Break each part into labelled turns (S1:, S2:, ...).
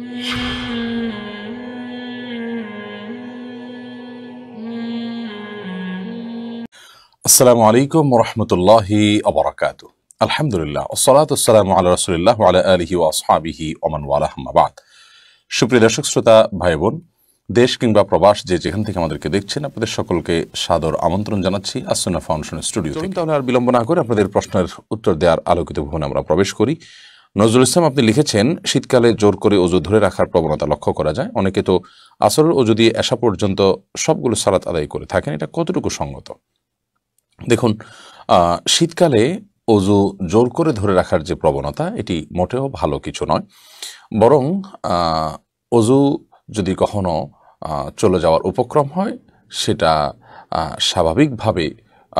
S1: আসসালামু আলাইকুম রহমতুল্লাহি অবরাকাত আলহামদুলিল্লাহ ওসলাত আসসালাম আল্লাহ রসুলিল্লাহ আলা আলহি ওয়াসহাবিহি ওমান ওয়ালাহমাবাদ সুপ্রিয় দর্শক শ্রোতা ভাই বোন দেশ কিংবা প্রবাস যে যেখান থেকে আমাদেরকে দেখছেন আপনাদের সকলকে সাদর আমন্ত্রণ জানাচ্ছি আসনা ফাউন্ডেশন স্টুডিও তাহলে আর বিলম্ব না করে আপনাদের প্রশ্নের উত্তর দেওয়ার আলোকিত ভবনে আমরা প্রবেশ করি নজরুল ইসলাম আপনি লিখেছেন শীতকালে জোর করে অজু ধরে রাখার প্রবণতা লক্ষ্য করা যায় অনেকে তো আসর অজু দিয়ে আসা পর্যন্ত সবগুলো সালাত আদায় করে থাকেন এটা কতটুকু সঙ্গত দেখুন শীতকালে অজু জোর করে ধরে রাখার যে প্রবণতা এটি মোটেও ভালো কিছু নয় বরং অজু যদি কখনো চলে যাওয়ার উপক্রম হয় সেটা স্বাভাবিকভাবে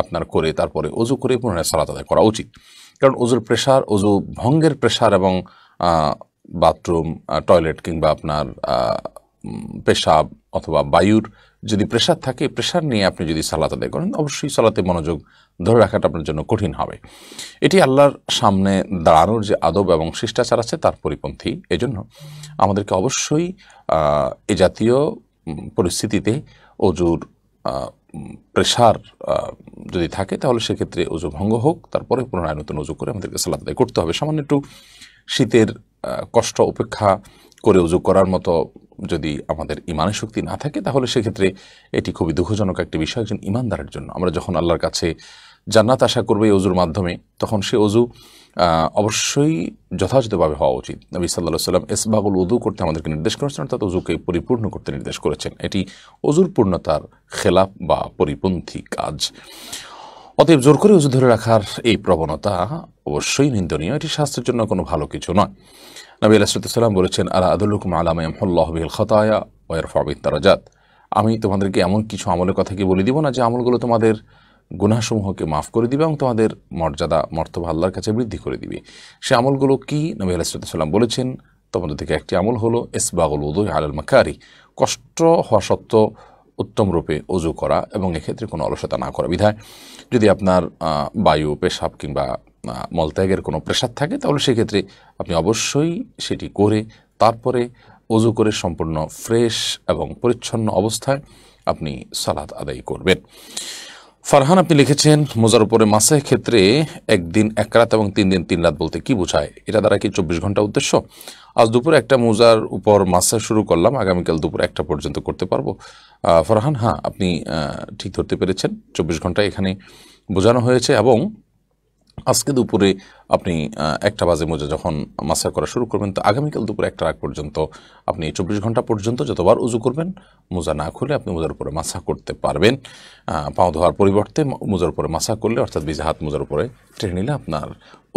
S1: আপনার করে তারপরে অজু করে পুনরায় সালাত আদায় করা উচিত কারণ অজুর প্রেশার অজু ভঙ্গের প্রেশার এবং বাথরুম টয়লেট কিংবা আপনার পেশাব অথবা বায়ুর যদি প্রেশার থাকে প্রেশার নিয়ে আপনি যদি সালাত আদায় করেন অবশ্যই সালাতে মনোযোগ ধরে রাখাটা আপনার জন্য কঠিন হবে এটি আল্লাহর সামনে দাঁড়ানোর যে আদব এবং শিষ্টাচার আছে তার পরিপন্থী এজন্য আমাদেরকে অবশ্যই এ জাতীয় পরিস্থিতিতে অজুর প্রেশার যদি থাকে তাহলে সেক্ষেত্রে অজু ভঙ্গ হোক তারপরে পুনরায় নতুন উজু করে আমাদেরকে সালাদ আদায় করতে হবে সামান্য একটু শীতের কষ্ট উপেক্ষা করে উজু করার মতো যদি আমাদের ইমানের শক্তি না থাকে তাহলে সেক্ষেত্রে এটি খুবই দুঃখজনক একটি বিষয় একজন ইমানদারের জন্য আমরা যখন আল্লাহর কাছে জান্নাত আশা করবে এই অজুর মাধ্যমে তখন সে অজু অবশ্যই যথাযথভাবে হওয়া উচিত নবী সাল্লাহ সাল্লাম এসবাবুল উদু করতে আমাদেরকে নির্দেশ করেছেন অর্থাৎ অজুকে পরিপূর্ণ করতে নির্দেশ করেছেন এটি অজুর পূর্ণতার খেলাপ বা পরিপন্থী কাজ অতএব জোর করে উজু ধরে রাখার এই প্রবণতা অবশ্যই নিন্দনীয় এটি স্বাস্থ্যের জন্য কোনো ভালো কিছু নয় নবী আলাহাম বলেছেন আলা আদুলুকুম আলাম হল্লাহবিল খতায়া ফাবিদ তারাজাত আমি তোমাদেরকে এমন কিছু আমলের কথা কি বলে দিব না যে আমলগুলো তোমাদের গুনাসমূহকে মাফ করে দিবে এবং তোমাদের মর্যাদা মর্তব আল্লাহর কাছে বৃদ্ধি করে দিবে সে আমলগুলো কী নবী আলাইসাল্লাম বলেছেন তোমাদের থেকে একটি আমল হলো এসবাগল উদয় আলাল মাকারি কষ্ট হওয়া সত্ত্বেও উত্তমরূপে অজু করা এবং এক্ষেত্রে কোনো অলসতা না করা বিধায় যদি আপনার বায়ু পেশাব কিংবা মলত্যাগের কোনো প্রেশার থাকে তাহলে সেক্ষেত্রে আপনি অবশ্যই সেটি করে তারপরে অজু করে সম্পূর্ণ ফ্রেশ এবং পরিচ্ছন্ন অবস্থায় আপনি সালাদ আদায় করবেন ফারহান আপনি লিখেছেন মোজারপুরে মাসের ক্ষেত্রে একদিন এক রাত এবং তিন দিন তিন রাত বলতে কি বোঝায় এটা দ্বারা কি চব্বিশ ঘন্টা উদ্দেশ্য আজ দুপুরে একটা মোজার উপর মাসে শুরু করলাম আগামীকাল দুপুর একটা পর্যন্ত করতে পারবো ফরহান হ্যাঁ আপনি ঠিক ধরতে পেরেছেন চব্বিশ ঘন্টা এখানে বোঝানো হয়েছে এবং আজকে দুপুরে আপনি একটা বাজে মজা যখন মাসার করা শুরু করবেন তো আগামীকাল দুপুরে একটা আগ পর্যন্ত আপনি চব্বিশ ঘন্টা পর্যন্ত যতবার উজু করবেন মোজা না খুলে আপনি মোজার উপরে মাসা করতে পারবেন পাও ধোয়ার পরিবর্তে মোজার উপরে মাসা করলে অর্থাৎ বিজে হাত মোজার উপরে টেনে নিলে আপনার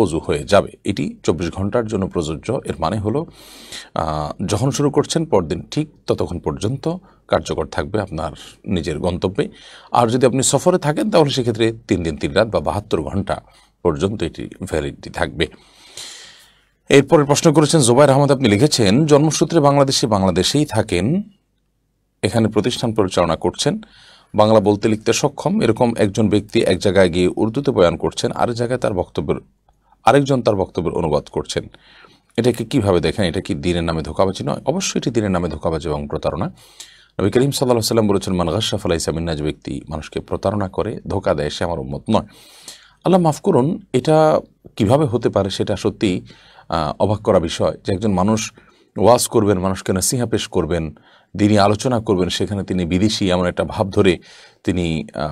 S1: অজু হয়ে যাবে এটি চব্বিশ ঘন্টার জন্য প্রযোজ্য এর মানে হলো যখন শুরু করছেন পরদিন ঠিক ততক্ষণ পর্যন্ত কার্যকর থাকবে আপনার নিজের গন্তব্যে আর যদি আপনি সফরে থাকেন তাহলে সেক্ষেত্রে তিন দিন তিন রাত বা বাহাত্তর ঘন্টা পর্যন্ত এটি ভ্যালিডিটি থাকবে এরপরে প্রশ্ন করেছেন জোবাই আহমদ আপনি লিখেছেন জন্মসূত্রে বাংলাদেশে বাংলাদেশেই থাকেন এখানে প্রতিষ্ঠান পরিচালনা করছেন বাংলা বলতে লিখতে সক্ষম এরকম একজন ব্যক্তি এক জায়গায় গিয়ে উর্দুতে বয়ান করছেন আরেক জায়গায় তার বক্তব্যের আরেকজন তার বক্তব্যের অনুবাদ করছেন এটাকে কিভাবে দেখেন এটা কি দিনের নামে ধোকাবাজি নয় অবশ্যই এটি দিনের নামে ধোকাবাজি এবং প্রতারণা নবী করিম সাল্লাহ সাল্লাম বলেছেন মানগাশাফ যে ব্যক্তি মানুষকে প্রতারণা করে ধোকা দেয় সে আমার উন্মত নয় আল্লাহ মাফ করুন এটা কিভাবে হতে পারে সেটা সত্যি অবাক করা বিষয় যে একজন মানুষ ওয়াজ করবেন মানুষকে নাসিহা পেশ করবেন তিনি আলোচনা করবেন সেখানে তিনি বিদেশি এমন একটা ভাব ধরে তিনি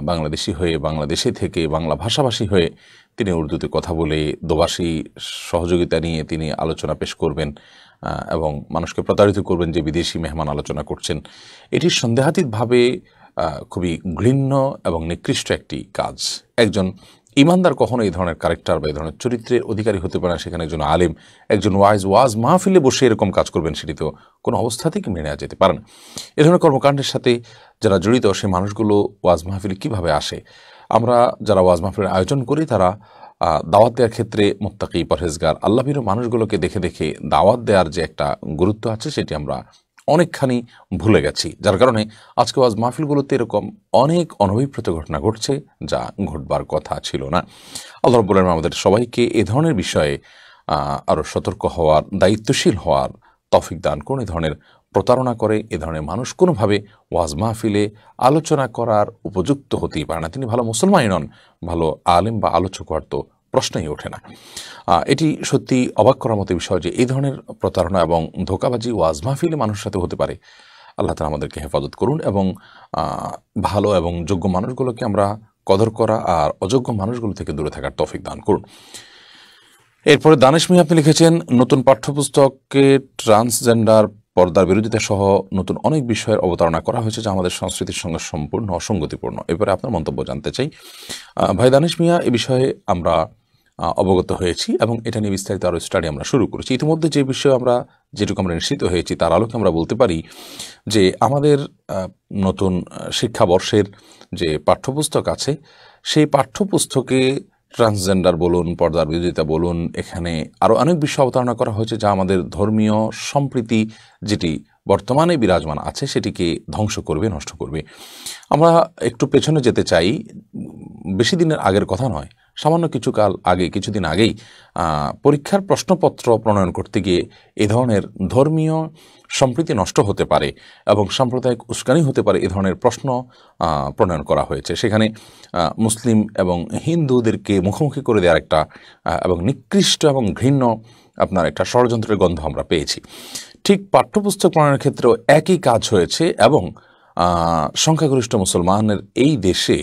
S1: বাংলাদেশি হয়ে বাংলাদেশে থেকে বাংলা ভাষাভাষী হয়ে তিনি উর্দুতে কথা বলে দোবাসী সহযোগিতা নিয়ে তিনি আলোচনা পেশ করবেন এবং মানুষকে প্রতারিত করবেন যে বিদেশি মেহমান আলোচনা করছেন এটি সন্দেহাতীতভাবে খুবই ঘৃণ্য এবং নিকৃষ্ট একটি কাজ একজন ইমানদার কখনো এই ধরনের ক্যারেক্টার বা এই ধরনের চরিত্রের অধিকারী হতে পারে না সেখানে একজন আলিম একজন ওয়াইজ ওয়াজ মাহফিলে বসে এরকম কাজ করবেন সেটি তো কোনো অবস্থাতেই মেনে নেওয়া যেতে পারে না এ ধরনের কর্মকাণ্ডের সাথে যারা জড়িত সেই মানুষগুলো ওয়াজ মাহফিলে কীভাবে আসে আমরা যারা ওয়াজ মাহফিলের আয়োজন করি তারা দাওয়াত দেওয়ার ক্ষেত্রে মোত্তাকি পরহেজগার আল্লাহ মানুষগুলোকে দেখে দেখে দাওয়াত দেওয়ার যে একটা গুরুত্ব আছে সেটি আমরা অনেকখানি ভুলে গেছি যার কারণে আজকে ওয়াজ মাহফিলগুলোতে এরকম অনেক অনভিপ্রেত ঘটনা ঘটছে যা ঘটবার কথা ছিল না আল্লাহ রব্বুল আমাদের সবাইকে এ ধরনের বিষয়ে আরও সতর্ক হওয়ার দায়িত্বশীল হওয়ার তফিক দান করুন এ ধরনের প্রতারণা করে এ ধরনের মানুষ কোনোভাবে ওয়াজ মাহফিলে আলোচনা করার উপযুক্ত হতেই পারে না তিনি ভালো মুসলমানই নন ভালো আলেম বা আলোচক হওয়ার তো প্রশ্নই ওঠে না এটি সত্যি অবাক করার মতো বিষয় যে এই ধরনের প্রতারণা এবং ধোকাবাজি ওয়াজ মাহফিলে মানুষের সাথে হতে পারে আল্লাহ তালা আমাদেরকে হেফাজত করুন এবং ভালো এবং যোগ্য মানুষগুলোকে আমরা কদর করা আর অযোগ্য মানুষগুলো থেকে দূরে থাকার তফিক দান করুন এরপরে দানেশ মিয়া আপনি লিখেছেন নতুন পাঠ্যপুস্তকে ট্রান্সজেন্ডার পর্দার বিরোধিতা সহ নতুন অনেক বিষয়ের অবতারণা করা হয়েছে যা আমাদের সংস্কৃতির সঙ্গে সম্পূর্ণ অসঙ্গতিপূর্ণ এবারে আপনার মন্তব্য জানতে চাই ভাই দানেশ মিয়া এ বিষয়ে আমরা অবগত হয়েছি এবং এটা নিয়ে বিস্তারিত আরও স্টাডি আমরা শুরু করেছি ইতিমধ্যে যে বিষয়ে আমরা যেটুকু আমরা নিশ্চিত হয়েছি তার আলোকে আমরা বলতে পারি যে আমাদের নতুন শিক্ষাবর্ষের যে পাঠ্যপুস্তক আছে সেই পাঠ্যপুস্তকে ট্রান্সজেন্ডার বলুন পর্দার বিরোধিতা বলুন এখানে আরও অনেক বিষয় অবতারণা করা হয়েছে যা আমাদের ধর্মীয় সম্প্রীতি যেটি বর্তমানে বিরাজমান আছে সেটিকে ধ্বংস করবে নষ্ট করবে আমরা একটু পেছনে যেতে চাই বেশি দিনের আগের কথা নয় সামান্য কিছু কাল আগে কিছুদিন আগেই পরীক্ষার প্রশ্নপত্র প্রণয়ন করতে গিয়ে এ ধরনের ধর্মীয় সম্প্রীতি নষ্ট হতে পারে এবং সাম্প্রদায়িক উস্কানি হতে পারে এ ধরনের প্রশ্ন প্রণয়ন করা হয়েছে সেখানে মুসলিম এবং হিন্দুদেরকে মুখোমুখি করে দেওয়ার একটা এবং নিকৃষ্ট এবং ঘৃণ্য আপনার একটা ষড়যন্ত্রের গন্ধ আমরা পেয়েছি ঠিক পাঠ্যপুস্তক প্রণয়নের ক্ষেত্রেও একই কাজ হয়েছে এবং সংখ্যাগরিষ্ঠ মুসলমানের এই দেশে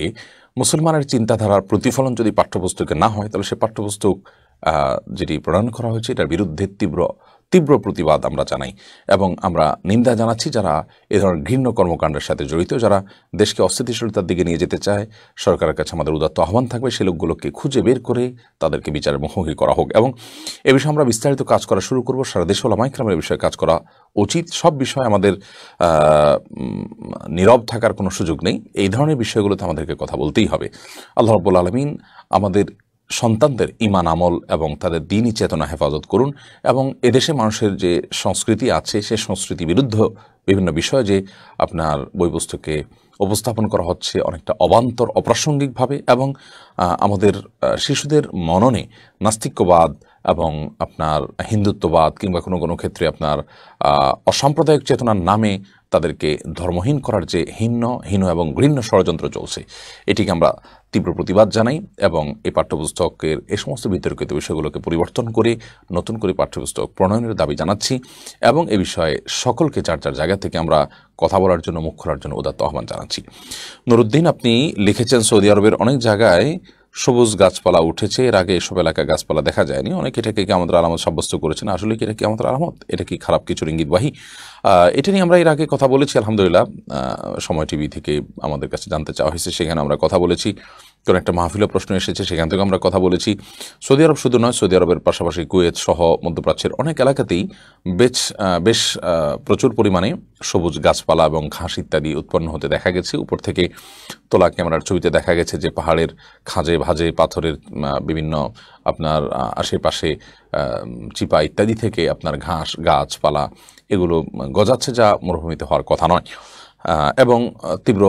S1: মুসলমানের চিন্তাধারার প্রতিফলন যদি পাঠ্যপুস্তকে না হয় তাহলে সে পাঠ্যপুস্তক যেটি প্রণয়ন করা হয়েছে এটার বিরুদ্ধে তীব্র তীব্র প্রতিবাদ আমরা জানাই এবং আমরা নিন্দা জানাচ্ছি যারা এ ধরনের ঘৃণ্য কর্মকাণ্ডের সাথে জড়িত যারা দেশকে অস্থিতিশীলতার দিকে নিয়ে যেতে চায় সরকারের কাছে আমাদের উদাত্ত আহ্বান থাকবে সে লোকগুলোকে খুঁজে বের করে তাদেরকে বিচারের মুখোমুখি করা হোক এবং এ বিষয়ে আমরা বিস্তারিত কাজ করা শুরু করব সারা দেশে ওলামাইকরামের এ বিষয়ে কাজ করা উচিত সব বিষয়ে আমাদের নীরব থাকার কোনো সুযোগ নেই এই ধরনের বিষয়গুলোতে আমাদেরকে কথা বলতেই হবে আল্লাহ রব্বুল আলমিন আমাদের সন্তানদের ইমান আমল এবং তাদের দিনই চেতনা হেফাজত করুন এবং এদেশে মানুষের যে সংস্কৃতি আছে সে সংস্কৃতি বিরুদ্ধ বিভিন্ন বিষয়ে যে আপনার বই পুস্তকে উপস্থাপন করা হচ্ছে অনেকটা অবান্তর অপ্রাসঙ্গিকভাবে এবং আমাদের শিশুদের মননে নাস্তিক্যবাদ এবং আপনার হিন্দুত্ববাদ কিংবা কোনো কোনো ক্ষেত্রে আপনার অসাম্প্রদায়িক চেতনার নামে তাদেরকে ধর্মহীন করার যে হীন হীন এবং ঘৃণ্য ষড়যন্ত্র চলছে এটিকে আমরা তীব্র প্রতিবাদ জানাই এবং এই পাঠ্যপুস্তকের এ সমস্ত বিতর্কিত বিষয়গুলোকে পরিবর্তন করে নতুন করে পাঠ্যপুস্তক প্রণয়নের দাবি জানাচ্ছি এবং এ বিষয়ে সকলকে চার চার জায়গা থেকে আমরা কথা বলার জন্য মুখ খোলার জন্য উদাত্ত আহ্বান জানাচ্ছি নুরুদ্দিন আপনি লিখেছেন সৌদি আরবের অনেক জায়গায় সবুজ গাছপালা উঠেছে এর আগে এসব এলাকায় গাছপালা দেখা যায়নি অনেকে এটাকে কি আমাদের আলামত সাব্যস্ত করেছেন আসলে কি এটা কি আমাদের আলামত এটা কি খারাপ কিছু ইঙ্গিতবাহী এটা নিয়ে আমরা এর আগে কথা বলেছি আলহামদুলিল্লাহ সময় টিভি থেকে আমাদের কাছে জানতে চাওয়া হয়েছে সেখানে আমরা কথা বলেছি কোনো একটা মাহফিলে প্রশ্ন এসেছে সেখান থেকে আমরা কথা বলেছি সৌদি আরব শুধু নয় সৌদি আরবের পাশাপাশি কুয়েত সহ মধ্যপ্রাচ্যের অনেক এলাকাতেই বেশ বেশ প্রচুর পরিমাণে সবুজ গাছপালা এবং ঘাস ইত্যাদি উৎপন্ন হতে দেখা গেছে উপর থেকে তোলা ক্যামেরার ছবিতে দেখা গেছে যে পাহাড়ের খাঁজে ভাজে পাথরের বিভিন্ন আপনার আশেপাশে চিপা ইত্যাদি থেকে আপনার ঘাস গাছপালা এগুলো গজাচ্ছে যা মরুভূমিতে হওয়ার কথা নয় এবং তীব্র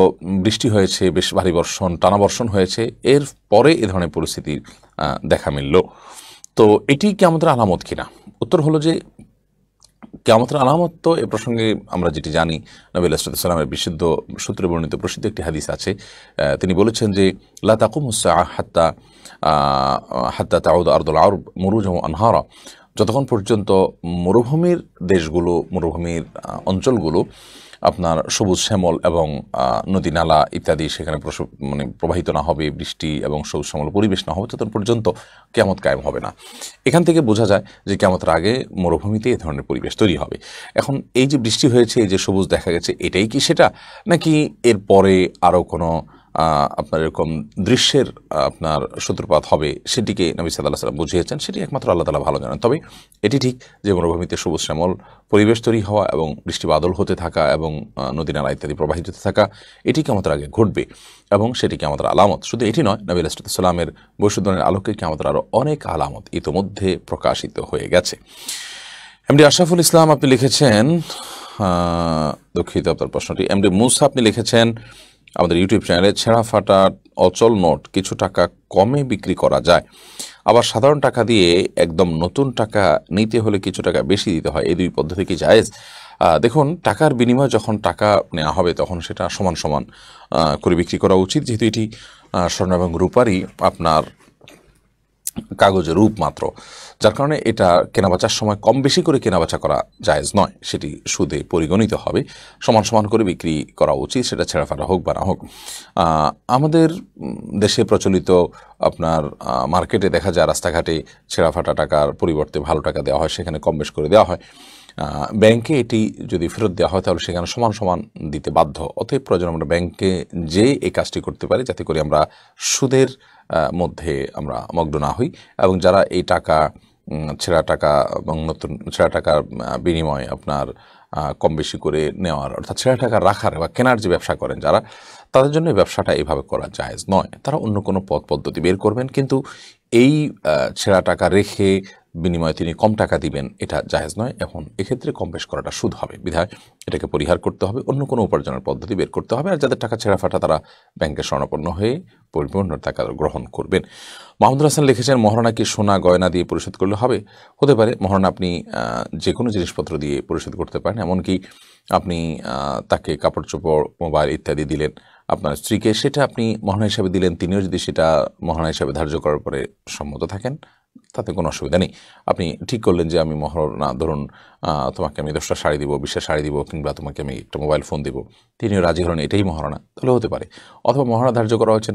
S1: বৃষ্টি হয়েছে বেশ ভারী বর্ষণ টানা বর্ষণ হয়েছে এর পরে এ ধরনের পরিস্থিতির দেখা মিলল তো এটি কি আমাদের আলামত কিনা উত্তর হলো যে কেয়ামতের আলামত তো এ প্রসঙ্গে আমরা যেটি জানি নবী আলাইসালামের বিশুদ্ধ সূত্রে বর্ণিত প্রসিদ্ধ একটি হাদিস আছে তিনি বলেছেন যে লাতাকুম হুসা হাত্তা হাত্তা তাউদ আর্দুল আরব মরুজম আনহারা যতক্ষণ পর্যন্ত মরুভূমির দেশগুলো মরুভূমির অঞ্চলগুলো আপনার সবুজ শ্যামল এবং নদী নালা ইত্যাদি সেখানে মানে প্রবাহিত না হবে বৃষ্টি এবং সবুজ শ্যামল পরিবেশ না হবে ততক্ষণ পর্যন্ত কেমত কায়েম হবে না এখান থেকে বোঝা যায় যে কেমতের আগে মরুভূমিতে এ ধরনের পরিবেশ তৈরি হবে এখন এই যে বৃষ্টি হয়েছে এই যে সবুজ দেখা গেছে এটাই কি সেটা নাকি এরপরে আরও কোনো আপনার এরকম দৃশ্যের আপনার সূত্রপাত হবে সেটিকে নবী সাদাল্লাহ সাল্লাম বুঝিয়েছেন সেটি একমাত্র আল্লাহ তালা ভালো জানেন তবে এটি ঠিক যে মরুভূমিতে সবুজ শ্যামল পরিবেশ তৈরি হওয়া এবং বৃষ্টি বাদল হতে থাকা এবং নদী নালা ইত্যাদি প্রবাহিত হতে থাকা এটিকে আমাদের আগে ঘটবে এবং সেটিকে আমাদের আলামত শুধু এটি নয় নবী আলাইসালামের বৈশুদ্ধনের আলোকে কি আমাদের আরও অনেক আলামত ইতোমধ্যে প্রকাশিত হয়ে গেছে এমডি আশরাফুল ইসলাম আপনি লিখেছেন দুঃখিত আপনার প্রশ্নটি এমডি মুসা আপনি লিখেছেন আমাদের ইউটিউব চ্যানেলে ছেঁড়া ফাটা অচল নোট কিছু টাকা কমে বিক্রি করা যায় আবার সাধারণ টাকা দিয়ে একদম নতুন টাকা নিতে হলে কিছু টাকা বেশি দিতে হয় এই দুই পদ্ধতি কি জায়েজ দেখুন টাকার বিনিময়ে যখন টাকা নেওয়া হবে তখন সেটা সমান সমান করে বিক্রি করা উচিত যেহেতু এটি স্বর্ণ এবং রূপারই আপনার কাগজের রূপ মাত্র যার কারণে এটা কেনাবেচার সময় কম বেশি করে কেনাবেচা করা জায়েজ নয় সেটি সুদে পরিগণিত হবে সমান সমান করে বিক্রি করা উচিত সেটা ফাটা হোক বা না হোক আমাদের দেশে প্রচলিত আপনার মার্কেটে দেখা যায় রাস্তাঘাটে ছেঁড়াফাটা টাকার পরিবর্তে ভালো টাকা দেওয়া হয় সেখানে কম বেশ করে দেওয়া হয় ব্যাংকে এটি যদি ফেরত দেওয়া হয় তাহলে সেখানে সমান সমান দিতে বাধ্য অতএব প্রয়োজন আমরা ব্যাংকে যে এই কাজটি করতে পারি যাতে করে আমরা সুদের মধ্যে আমরা মগ্ন না হই এবং যারা এই টাকা ছেঁড়া টাকা এবং নতুন ছেঁড়া টাকার বিনিময়ে আপনার কম বেশি করে নেওয়ার অর্থাৎ ছেঁড়া টাকা রাখার বা কেনার যে ব্যবসা করেন যারা তাদের জন্য ব্যবসাটা এভাবে করা জায়েজ নয় তারা অন্য কোনো পথ পদ্ধতি বের করবেন কিন্তু এই ছেঁড়া টাকা রেখে বিনিময়ে তিনি কম টাকা দিবেন এটা জাহেজ নয় এখন এক্ষেত্রে কম বেশ করাটা সুদ হবে বিধায় এটাকে পরিহার করতে হবে অন্য কোনো উপার্জনের পদ্ধতি বের করতে হবে আর যাদের টাকা ছেঁড়া ফাটা তারা ব্যাংকে স্বর্ণাপন্ন হয়ে পরিপূর্ণ টাকা গ্রহণ করবেন মাহমুদুল হাসান লিখেছেন মহারণা কি সোনা গয়না দিয়ে পরিশোধ করলে হবে হতে পারে মহারণা আপনি যে কোনো জিনিসপত্র দিয়ে পরিশোধ করতে পারেন এমনকি আপনি তাকে কাপড় চোপড় মোবাইল ইত্যাদি দিলেন আপনার স্ত্রীকে সেটা আপনি মহানা হিসাবে দিলেন তিনিও যদি সেটা মহানা হিসাবে ধার্য করার পরে সম্মত থাকেন তাতে কোনো অসুবিধা নেই আপনি ঠিক করলেন যে আমি মহর না ধরুন তোমাকে আমি দশটা শাড়ি দিব বিশ্বের শাড়ি দিব কিংবা তোমাকে আমি একটা মোবাইল ফোন দেবো তিনিও রাজি হলেন এটাই মহারণা তাহলে হতে পারে অথবা মহারণা ধার্য করা হয়েছে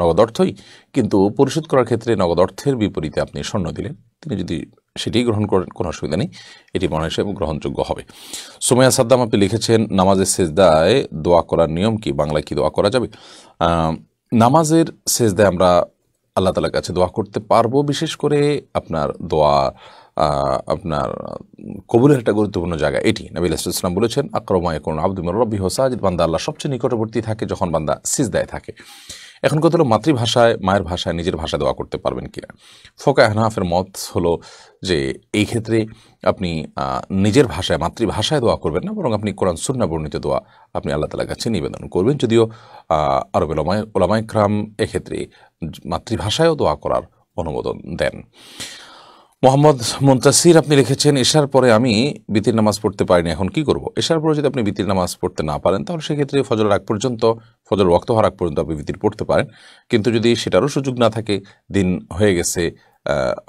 S1: নগদ অর্থই কিন্তু পরিশোধ করার ক্ষেত্রে নগদ অর্থের বিপরীতে আপনি স্বর্ণ দিলেন তিনি যদি সেটি গ্রহণ করেন কোনো অসুবিধা নেই এটি মনে হিসেবে গ্রহণযোগ্য হবে সোমায়া সাদ্দাম আপনি লিখেছেন নামাজের সেজদায় দোয়া করার নিয়ম কি বাংলায় কি দোয়া করা যাবে নামাজের সেজদায় আমরা আল্লাহ তালার কাছে দোয়া করতে পারবো বিশেষ করে আপনার দোয়া আপনার কবুলের একটা গুরুত্বপূর্ণ জায়গা এটি নবী ইসলাম বলেছেন আক্রমায় কোন আব্দুল রব্বি হোসাজিদ বান্দা আল্লাহ সবচেয়ে নিকটবর্তী থাকে যখন বান্দা সিজদায় থাকে এখন কথা হলো মাতৃভাষায় মায়ের ভাষায় নিজের ভাষা দোয়া করতে পারবেন কিনা ফোকা আহনাফের মত হলো যে এই ক্ষেত্রে আপনি নিজের ভাষায় মাতৃভাষায় দোয়া করবেন না বরং আপনি কোরআন সুন্না বর্ণিত দোয়া আপনি আল্লাহ তালার কাছে নিবেদন করবেন যদিও আরব ওলামায় ওলামাইক্রাম এক্ষেত্রে মাতৃভাষায়ও দোয়া করার অনুমোদন দেন মোহাম্মদ মুন্তাসির আপনি লিখেছেন এশার পরে আমি বিতির নামাজ পড়তে পারিনি এখন কি করব এশার পরে যদি আপনি বিতির নামাজ পড়তে না পারেন তাহলে সেক্ষেত্রে ফজল আগ পর্যন্ত ফজল রক্ত হওয়ার আগ পর্যন্ত আপনি বিতির পড়তে পারেন কিন্তু যদি সেটারও সুযোগ না থাকে দিন হয়ে গেছে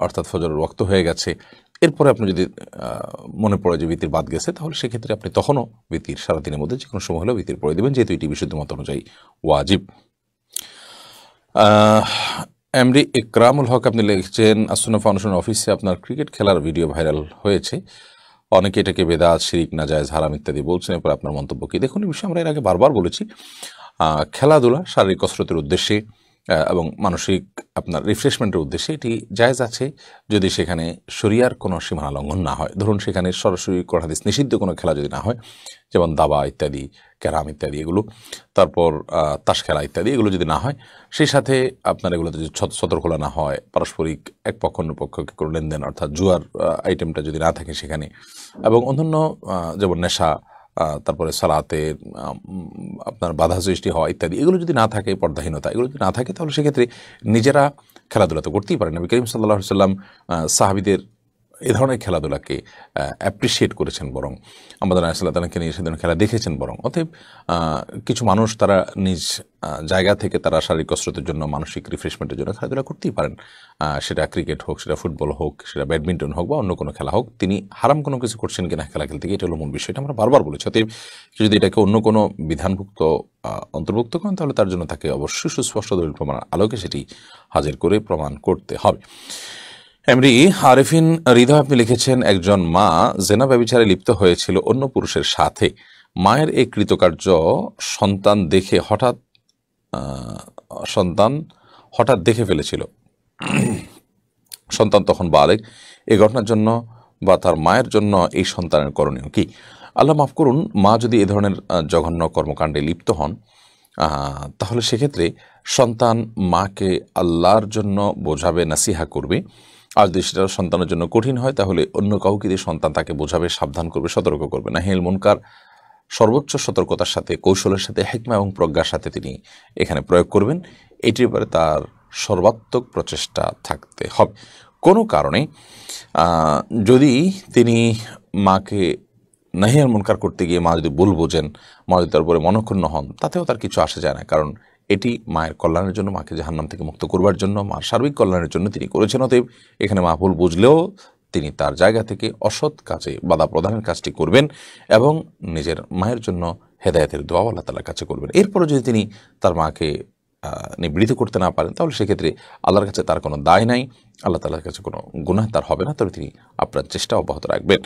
S1: অর্থাৎ ফজল রক্ত হয়ে গেছে এরপরে আপনি যদি মনে পড়ে যে বিতির বাদ গেছে তাহলে সেক্ষেত্রে আপনি তখনও বিতির সারাদিনের মধ্যে যে কোনো সময় হলেও বিতির পড়ে দেবেন যেহেতু এটি বিশুদ্ধ মত অনুযায়ী ওয়াজিব এমডি ইকরামুল হক আপনি লিখছেন আসুনা ফাউন্ডেশন অফিসে আপনার ক্রিকেট খেলার ভিডিও ভাইরাল হয়েছে অনেকে এটাকে বেদা শিরিক না যায় হারাম ইত্যাদি বলছেন এরপর আপনার মন্তব্য কী দেখুন এই বিষয়ে আমরা এর আগে বারবার বলেছি খেলাধুলা শারীরিক কসরতের উদ্দেশ্যে এবং মানসিক আপনার রিফ্রেশমেন্টের উদ্দেশ্যে এটি জায়জ আছে যদি সেখানে শরিয়ার কোনো সীমানা লঙ্ঘন না হয় ধরুন সেখানে সরাসরি কড়াদিস নিষিদ্ধ কোনো খেলা যদি না হয় যেমন দাবা ইত্যাদি ক্যারাম ইত্যাদি এগুলো তারপর তাস খেলা ইত্যাদি এগুলো যদি না হয় সেই সাথে আপনার এগুলোতে যদি সতর্কলা না হয় পারস্পরিক এক পক্ষ অন্য পক্ষকে কোনো লেনদেন অর্থাৎ জুয়ার আইটেমটা যদি না থাকে সেখানে এবং অন্যান্য যেমন নেশা তারপরে সালাতে আপনার বাধা সৃষ্টি হওয়া ইত্যাদি এগুলো যদি না থাকে পর্দাহীনতা এগুলো যদি না থাকে তাহলে সেক্ষেত্রে নিজেরা খেলাধুলা তো করতেই পারে নবী করিম সাল্লাহ সাল্লাম সাহাবিদের এ ধরনের খেলাধুলাকে অ্যাপ্রিসিয়েট করেছেন বরং আমাদের আসলে তাদেরকে নিয়ে সেদিন খেলা দেখেছেন বরং অতএব কিছু মানুষ তারা নিজ জায়গা থেকে তারা শারীরিক কসরতের জন্য মানসিক রিফ্রেশমেন্টের জন্য খেলাধুলা করতেই পারেন সেটা ক্রিকেট হোক সেটা ফুটবল হোক সেটা ব্যাডমিন্টন হোক বা অন্য কোনো খেলা হোক তিনি হারাম কোনো কিছু করছেন কিনা খেলা খেলতে গিয়ে এটা হলো মূল বিষয়টা আমরা বারবার বলেছি অতএব যদি এটাকে অন্য কোনো বিধানভুক্ত অন্তর্ভুক্ত করেন তাহলে তার জন্য তাকে অবশ্যই সুস্পষ্ট দলিল প্রমাণ আলোকে সেটি হাজির করে প্রমাণ করতে হবে এমরি আরেফিন হৃদয় আপনি লিখেছেন একজন মা জেনা ব্যবচারে লিপ্ত হয়েছিল অন্য পুরুষের সাথে মায়ের এই কৃতকার্য সন্তান দেখে হঠাৎ সন্তান হঠাৎ দেখে ফেলেছিল সন্তান তখন বালেক এই ঘটনার জন্য বা তার মায়ের জন্য এই সন্তানের করণীয় কি আল্লাহ মাফ করুন মা যদি এ ধরনের জঘন্য কর্মকাণ্ডে লিপ্ত হন তাহলে সেক্ষেত্রে সন্তান মাকে আল্লাহর জন্য বোঝাবে নাসিহা করবে আর যদি সেটা সন্তানের জন্য কঠিন হয় তাহলে অন্য কাউকে দিয়ে সন্তান তাকে বোঝাবে সাবধান করবে সতর্ক করবে না হেল মনকার সর্বোচ্চ সতর্কতার সাথে কৌশলের সাথে হেকমা এবং প্রজ্ঞার সাথে তিনি এখানে প্রয়োগ করবেন এটির ব্যাপারে তার সর্বাত্মক প্রচেষ্টা থাকতে হবে কোনো কারণে যদি তিনি মাকে নাহিয়ার মনকার করতে গিয়ে মা যদি বলবো বোঝেন মা যদি তারপরে মনক্ষুণ্ণ হন তাতেও তার কিছু আসে যায় না কারণ এটি মায়ের কল্যাণের জন্য মাকে জাহান্নাম থেকে মুক্ত করবার জন্য মার সার্বিক কল্যাণের জন্য তিনি করেছেন অতএব এখানে মা ভুল বুঝলেও তিনি তার জায়গা থেকে অসৎ কাজে বাধা প্রদানের কাজটি করবেন এবং নিজের মায়ের জন্য হেদায়তের দোয়া আল্লাহ তালার কাছে করবেন এরপরে যদি তিনি তার মাকে নিবৃত করতে না পারেন তাহলে সেক্ষেত্রে আল্লাহর কাছে তার কোনো দায় নাই আল্লাহ তালার কাছে কোনো গুনাহ তার হবে না তবে তিনি আপনার চেষ্টা অব্যাহত রাখবেন